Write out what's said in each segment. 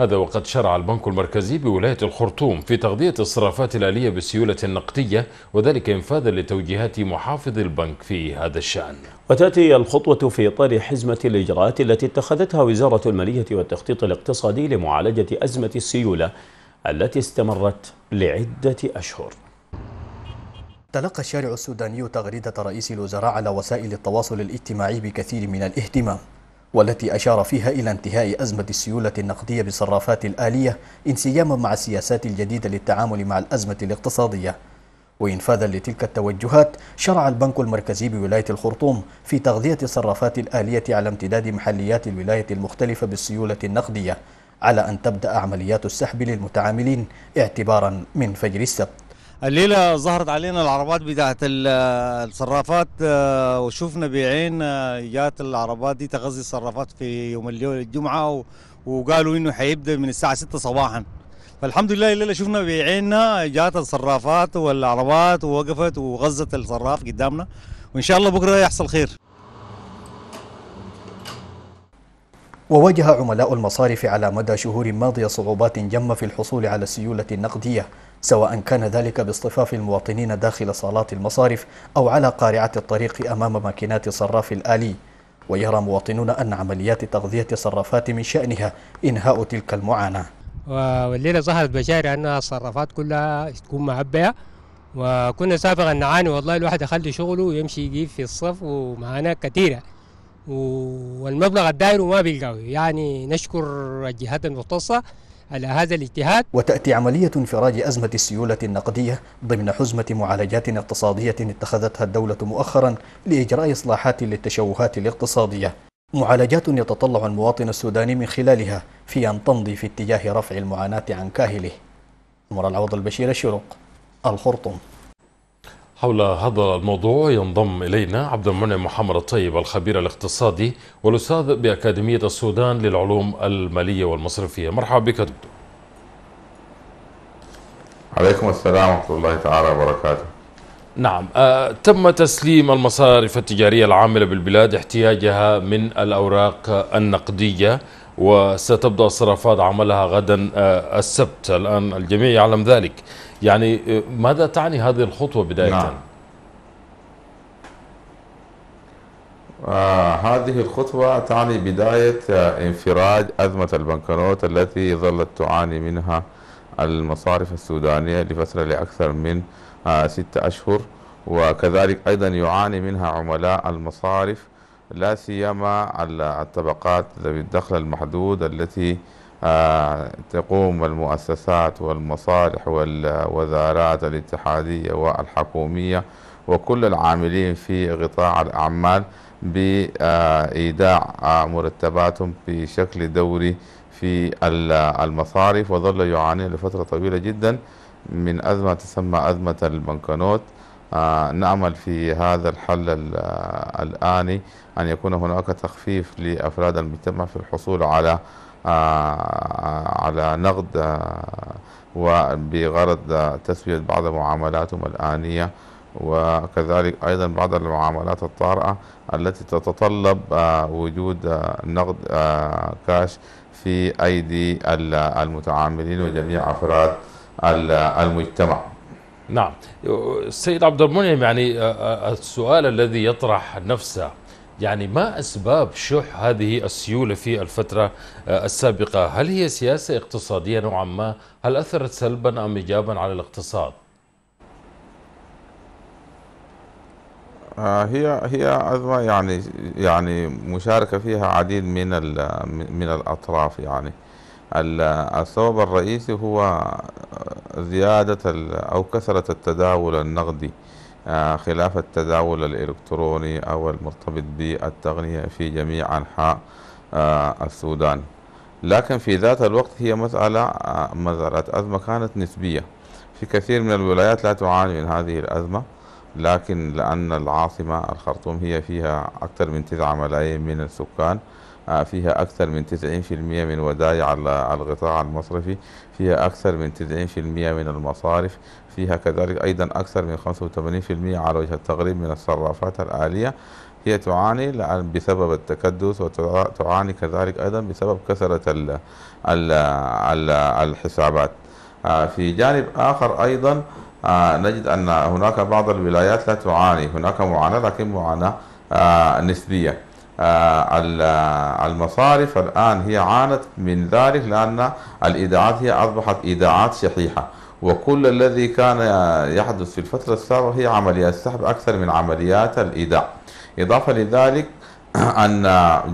هذا وقد شرع البنك المركزي بولاية الخرطوم في تغذية الصرافات الآلية بالسيولة النقدية وذلك إنفاذا لتوجيهات محافظ البنك في هذا الشأن وتأتي الخطوة في إطار حزمة الإجراءات التي اتخذتها وزارة المالية والتخطيط الاقتصادي لمعالجة أزمة السيولة التي استمرت لعدة أشهر تلقى الشارع السوداني تغريدة رئيس الوزراء على وسائل التواصل الاجتماعي بكثير من الاهتمام والتي أشار فيها إلى انتهاء أزمة السيولة النقدية بالصرافات الآلية انسجاما مع السياسات الجديدة للتعامل مع الأزمة الاقتصادية وإنفاذا لتلك التوجهات شرع البنك المركزي بولاية الخرطوم في تغذية الصرافات الآلية على امتداد محليات الولاية المختلفة بالسيولة النقدية على أن تبدأ عمليات السحب للمتعاملين اعتبارا من فجر السبت الليله ظهرت علينا العربات بتاعت الصرافات آه، وشفنا بعين آه، جات العربات دي تغذي الصرافات في يوم الجمعه وقالوا انه حيبدا من الساعه 6 صباحا فالحمد لله الليله شفنا بعيننا جات الصرافات والعربات ووقفت وغزت الصراف قدامنا وان شاء الله بكره يحصل خير وواجه عملاء المصارف على مدى شهور ماضية صعوبات جمة في الحصول على السيولة النقدية سواء كان ذلك باصطفاف المواطنين داخل صالات المصارف أو على قارعة الطريق أمام ماكينات صراف الآلي ويرى مواطنون أن عمليات تغذية الصرافات من شأنها إنهاء تلك المعاناة والليلة ظهرت بشارع أنها الصرافات كلها تكون معبية وكنا سابقا نعاني والله الواحد يخلي شغله ويمشي يجيب في الصف ومعاناة كثيرة والمبلغ الدائر ما بيلقاه يعني نشكر الجهات المختصة على هذا الاجتهاد وتأتي عملية انفراج أزمة السيولة النقدية ضمن حزمة معالجات اقتصادية اتخذتها الدولة مؤخرا لإجراء إصلاحات للتشوهات الاقتصادية معالجات يتطلع المواطن السوداني من خلالها في أن تمضي في اتجاه رفع المعاناة عن كاهله عمر العوض البشير الشرق الخرطوم حول هذا الموضوع ينضم إلينا عبد المنعم محمد الطيب الخبير الاقتصادي والأستاذ بأكاديمية السودان للعلوم المالية والمصرفية مرحبا بك دكتور عليكم السلام ورحمة الله تعالى وبركاته نعم آه تم تسليم المصارف التجارية العاملة بالبلاد احتياجها من الأوراق النقدية وستبدأ صرافات عملها غدا آه السبت الآن الجميع يعلم ذلك يعني آه، ماذا تعني هذه الخطوة بداية؟ نعم. آه هذه الخطوة تعني بداية آه انفراج أزمة البنكنوت التي ظلت تعاني منها المصارف السودانية لفترة لأكثر من آه ستة أشهر وكذلك أيضا يعاني منها عملاء المصارف لا سيما الطبقات ذوي الدخل المحدود التي تقوم المؤسسات والمصالح والوزارات الاتحادية والحكومية وكل العاملين في قطاع الأعمال بإيداع مرتباتهم بشكل دوري في المصارف وظل يعاني لفترة طويلة جدا من أزمة تسمى أزمة البنكنوت نأمل في هذا الحل الآني أن يكون هناك تخفيف لأفراد المجتمع في الحصول على آه، على نقد آه، وبغرض آه، تسوية بعض معاملاتهم الآنية وكذلك أيضا بعض المعاملات الطارئة التي تتطلب وجود نقد كاش في أيدي المتعاملين وجميع أفراد المجتمع نعم السيد عبد المنعم يعني السؤال الذي يطرح نفسه يعني ما أسباب شح هذه السيولة في الفترة آه، السابقة هل هي سياسة اقتصادية نوعا ما هل أثرت سلبا أم إيجابا على الاقتصاد آه، هي هي ايضا يعني يعني مشاركة فيها عديد من من الأطراف يعني السبب الرئيسي هو آه، زيادة أو كثرة التداول النقدي آه، خلاف التداول الإلكتروني أو المرتبط بالتغنية في جميع أنحاء آه، السودان لكن في ذات الوقت هي مسألة آه، مظهرت أزمة كانت نسبية في كثير من الولايات لا تعاني من هذه الأزمة لكن لأن العاصمة الخرطوم هي فيها أكثر من 9 ملايين من السكان آه، فيها أكثر من 90% من ودائع القطاع المصرفي فيها أكثر من 90% من المصارف فيها كذلك أيضا أكثر من 85% على وجه التقريب من الصرافات الآلية هي تعاني بسبب التكدس وتعاني كذلك أيضا بسبب كثرة ال الحسابات آه، في جانب آخر أيضا آه، نجد أن هناك بعض الولايات لا تعاني هناك معاناة لكن معاناة نسبية آه، آه، المصارف الآن هي عانت من ذلك لأن الإيداعات هي أصبحت إيداعات شحيحة وكل الذي كان يحدث في الفترة السابقة هي عمليات سحب أكثر من عمليات الإيداع إضافة لذلك أن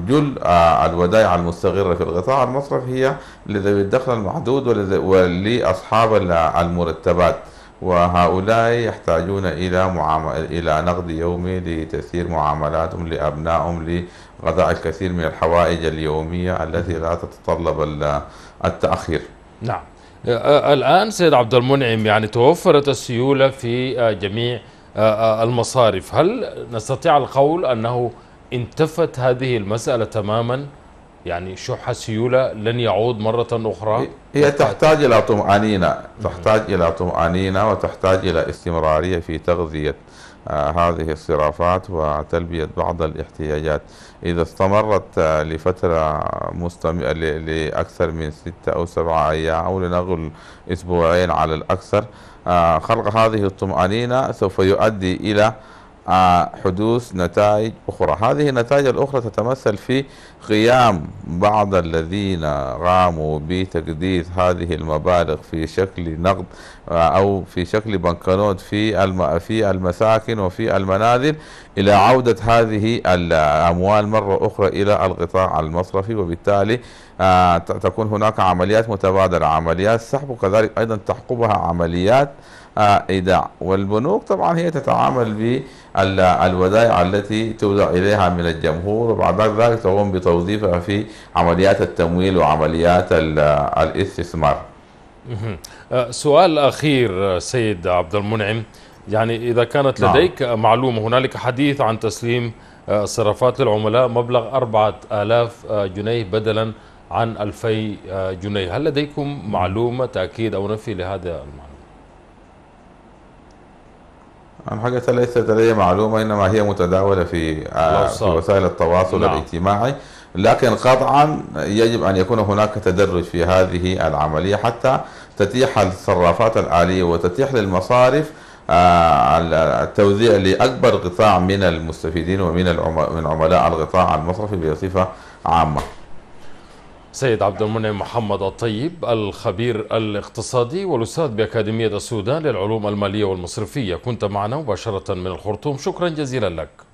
جل آه، الودائع المستقرة في القطاع المصرف هي لذوي الدخل المحدود ولأصحاب المرتبات وهؤلاء يحتاجون إلى معامل إلى نقد يومي لتسيير معاملاتهم لأبنائهم لغذاء الكثير من الحوائج اليومية التي لا تتطلب التأخير نعم الآن سيد عبد المنعم يعني توفرت السيولة في جميع المصارف هل نستطيع القول أنه انتفت هذه المسألة تماما؟ يعني شح السيولة لن يعود مره اخرى هي تحتاج الى طمانينه تحتاج الى طمانينه وتحتاج الى استمراريه في تغذيه آه، هذه الصرافات وتلبية بعض الاحتياجات إذا استمرت آه، لفترة مستم... لأكثر من ستة أو سبعة أيام أو لنقل أسبوعين على الأكثر آه، خلق هذه الطمأنينة سوف يؤدي إلى آه، حدوث نتائج أخرى هذه النتائج الأخرى تتمثل في قيام بعض الذين قاموا بتجديد هذه المبالغ في شكل نقد آه، أو في شكل بنكنوت في في المساكن وفي المنازل إلى عودة هذه الأموال مرة أخرى إلى القطاع المصرفي وبالتالي آه، تكون هناك عمليات متبادلة عمليات سحب وكذلك أيضا تحقبها عمليات آه، إيداع والبنوك طبعا هي تتعامل بالودائع التي تودع إليها من الجمهور وبعد ذلك تقوم بتوظيفها في عمليات التمويل وعمليات الاستثمار آه، سؤال أخير سيد عبد المنعم يعني إذا كانت نعم. لديك نعم. معلومة هنالك حديث عن تسليم الصرافات آه، للعملاء مبلغ 4000 آه، جنيه بدلا عن 2000 آه، جنيه هل لديكم معلومة تأكيد أو نفي لهذا المعلومة عن نعم، حاجة ليست لدي معلومة إنما هي متداولة في, في وسائل التواصل نعم. الاجتماعي لكن قطعا يجب أن يكون هناك تدرج في هذه العملية حتى تتيح الصرافات الآلية وتتيح للمصارف التوزيع لأكبر قطاع من المستفيدين ومن من عملاء القطاع المصرفي بصفة عامة سيد عبد المنعم محمد الطيب الخبير الاقتصادي والأستاذ بأكاديمية السودان للعلوم المالية والمصرفية كنت معنا مباشرة من الخرطوم شكرا جزيلا لك